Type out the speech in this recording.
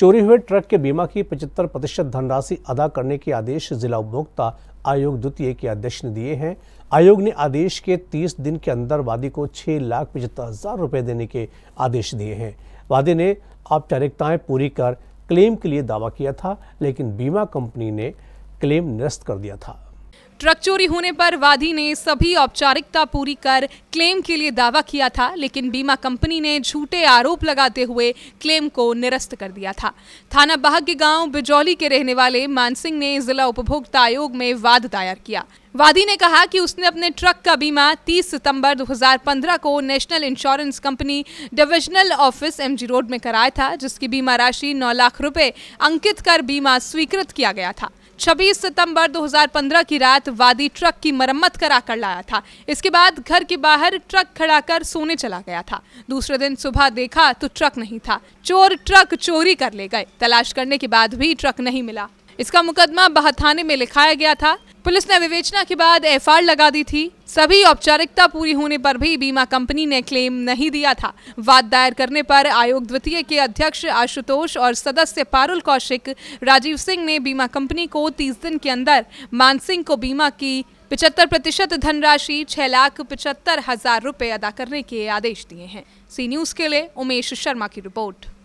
चोरी हुए ट्रक के बीमा की 75 प्रतिशत धनराशि अदा करने के आदेश जिला उपभोक्ता आयोग द्वितीय के अध्यक्ष ने दिए हैं आयोग ने आदेश के 30 दिन के अंदर वादी को छह लाख पचहत्तर हजार रुपए देने के आदेश दिए हैं वादी ने औपचारिकताएं पूरी कर क्लेम के लिए दावा किया था लेकिन बीमा कंपनी ने क्लेम निरस्त कर दिया था ट्रक चोरी होने पर वादी ने सभी औपचारिकता पूरी कर क्लेम के लिए दावा किया था लेकिन बीमा कंपनी ने झूठे आरोप लगाते हुए क्लेम को निरस्त कर दिया था थाना बाहग के गांव बिजौली के रहने वाले मानसिंह ने जिला उपभोक्ता आयोग में वाद दायर किया वादी ने कहा कि उसने अपने ट्रक का बीमा 30 सितंबर 2015 को national insurance company divisional office MG road में कराया था जिसकी बीमा राशि 9 लाख रुपए अंकित कर बीमा स्वीकृत किया गया था 26 सितंबर 2015 की रात वादी ट्रक की मरम्मत करा कर लाया था इसके बाद घर के बाहर ट्रक खड़ा कर सोने चला गया था दूसरे दिन सुबह देखा तो ट्रक नहीं था चोर ट्रक चोरी कर ले गए तलाश करने के बाद भी ट्रक नहीं मिला इसका मुकदमा बहाथाने में लिखाया गया था पुलिस ने विवेचना के बाद एफआईआर लगा दी थी सभी औपचारिकता पूरी होने पर भी बीमा कंपनी ने क्लेम नहीं दिया था वाद दायर करने पर आयोग द्वितीय के अध्यक्ष आशुतोष और सदस्य पारुल कौशिक राजीव सिंह ने बीमा कंपनी को 30 दिन के अंदर मानसिंह को बीमा की पिछहत्तर प्रतिशत धनराशि छह लाख पिछहत्तर हजार रूपए अदा करने के आदेश दिए हैं सी न्यूज के लिए उमेश शर्मा की रिपोर्ट